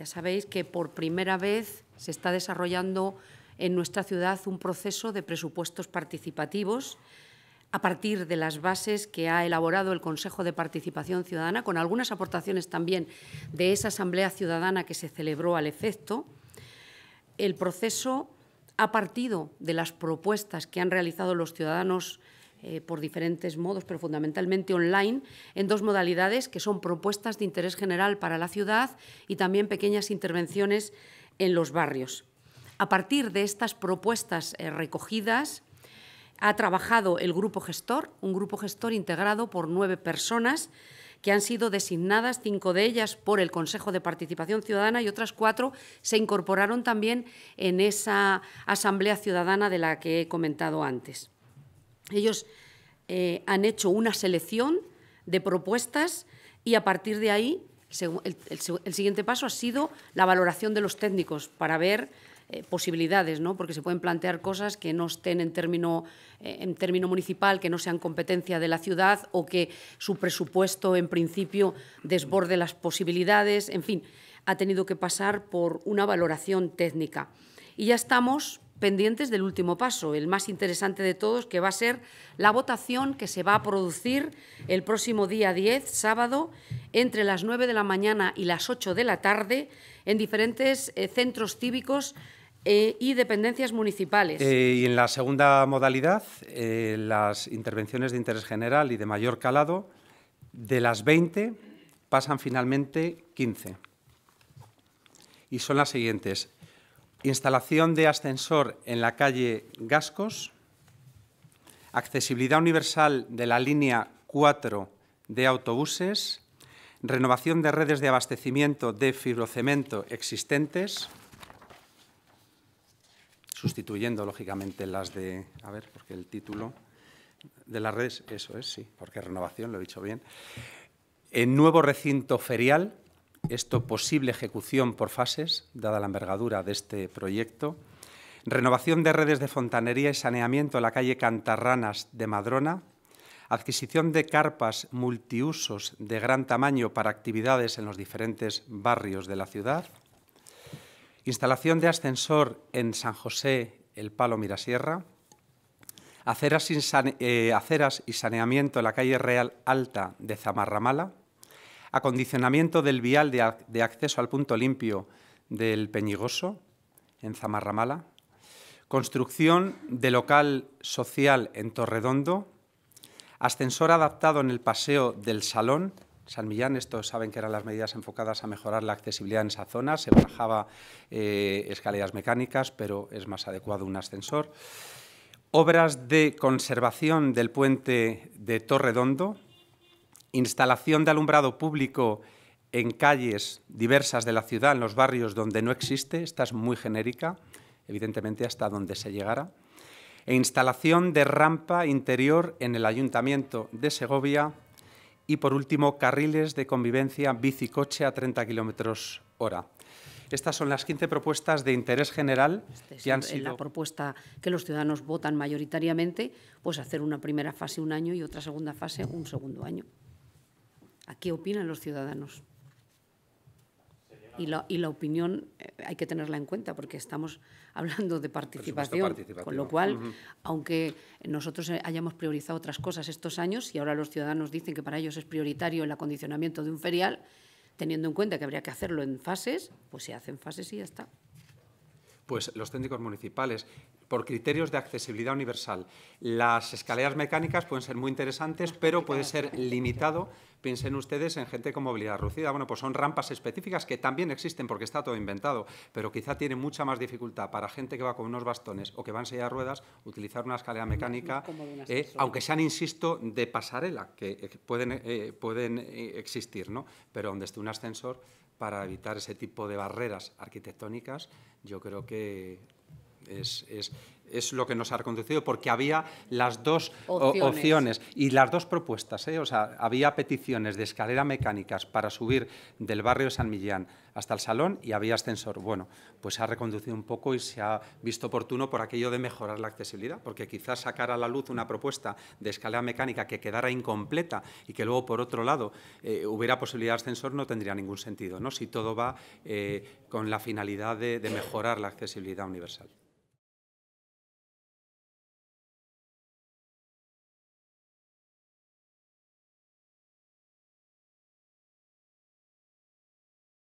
Ya sabéis que por primera vez se está desarrollando en nuestra ciudad un proceso de presupuestos participativos a partir de las bases que ha elaborado el Consejo de Participación Ciudadana, con algunas aportaciones también de esa Asamblea Ciudadana que se celebró al efecto. El proceso ha partido de las propuestas que han realizado los ciudadanos eh, por diferentes modos, pero fundamentalmente online, en dos modalidades que son propuestas de interés general para la ciudad y también pequeñas intervenciones en los barrios. A partir de estas propuestas eh, recogidas, ha trabajado el grupo gestor, un grupo gestor integrado por nueve personas que han sido designadas, cinco de ellas por el Consejo de Participación Ciudadana y otras cuatro se incorporaron también en esa Asamblea Ciudadana de la que he comentado antes. Ellos eh, han hecho una selección de propuestas y a partir de ahí el, siguiente paso ha sido la valoración de los técnicos para ver eh, posibilidades, ¿no? porque se pueden plantear cosas que no estén en término, eh, en término municipal, que no sean competencia de la ciudad o que su presupuesto en principio desborde las posibilidades, en fin, ha tenido que pasar por una valoración técnica. Y ya estamos pendientes del último paso, el más interesante de todos, que va a ser la votación que se va a producir el próximo día 10, sábado, entre las 9 de la mañana y las 8 de la tarde, en diferentes eh, centros cívicos eh, y dependencias municipales. Eh, y en la segunda modalidad, las intervenciones de interés general y de mayor calado, de las 20 pasan finalmente 15. Y son las siguientes instalación de ascensor en la calle Gascos, accesibilidad universal de la línea 4 de autobuses, renovación de redes de abastecimiento de fibrocemento existentes, sustituyendo lógicamente las de, a ver, porque el título de las redes, eso es, sí, porque renovación, lo he dicho bien, en nuevo recinto ferial, esto posible ejecución por fases, dada la envergadura de este proyecto. Renovación de redes de fontanería y saneamiento en la calle Cantarranas de Madrona. Adquisición de carpas multiusos de gran tamaño para actividades en los diferentes barrios de la ciudad. Instalación de ascensor en San José, el Palo Mirasierra. Aceras, y eh, saneamiento en la calle Real Alta de Zamarramala acondicionamiento del vial de, acceso al punto limpio del Peñigoso, en Zamarramala, construcción de local social en Torredondo, ascensor adaptado en el paseo del Salón, San Millán, estos saben que eran las medidas enfocadas a mejorar la accesibilidad en esa zona, se bajaba eh, escaleras mecánicas, pero es más adecuado un ascensor. Obras de conservación del puente de Torredondo, instalación de alumbrado público en calles diversas de la ciudad, en los barrios donde no existe, esta es muy genérica, evidentemente hasta donde se llegara, e instalación de rampa interior en el Ayuntamiento de Segovia y, por último, carriles de convivencia bici-coche a 30 kilómetros hora. Estas son las 15 propuestas de interés general este que han sido... La propuesta que los ciudadanos votan mayoritariamente, pues hacer una primera fase un año y otra segunda fase un segundo año a qué opinan los ciudadanos. Y la, opinión eh, hay que tenerla en cuenta porque estamos hablando de participación, con lo cual, aunque nosotros eh, hayamos priorizado otras cosas estos años y ahora los ciudadanos dicen que para ellos es prioritario el acondicionamiento de un ferial, teniendo en cuenta que habría que hacerlo en fases, pues se hace en fases y ya está. Pues los técnicos municipales por criterios de accesibilidad universal. Las escaleras mecánicas pueden ser muy interesantes, pero puede ser limitado. Piensen ustedes en gente con movilidad reducida. Bueno, pues son rampas específicas que también existen porque está todo inventado, pero quizá tiene mucha más dificultad para gente que va con unos bastones o que va en silla de ruedas utilizar una escalera mecánica, eh, aunque sean, insisto, de pasarela, que eh, pueden, eh, pueden existir, ¿no? Pero donde esté un ascensor para evitar ese tipo de barreras arquitectónicas, yo creo que es, lo que nos ha reconducido porque había las dos opciones, y las dos propuestas. ¿eh? O sea, había peticiones de escalera mecánicas para subir del barrio San Millán hasta el salón y había ascensor. Bueno, pues se ha reconducido un poco y se ha visto oportuno por aquello de mejorar la accesibilidad, porque quizás sacar a la luz una propuesta de escalera mecánica que quedara incompleta y que luego, por otro lado, eh, hubiera posibilidad de ascensor no tendría ningún sentido, ¿no? si todo va eh, con la finalidad de mejorar la accesibilidad universal.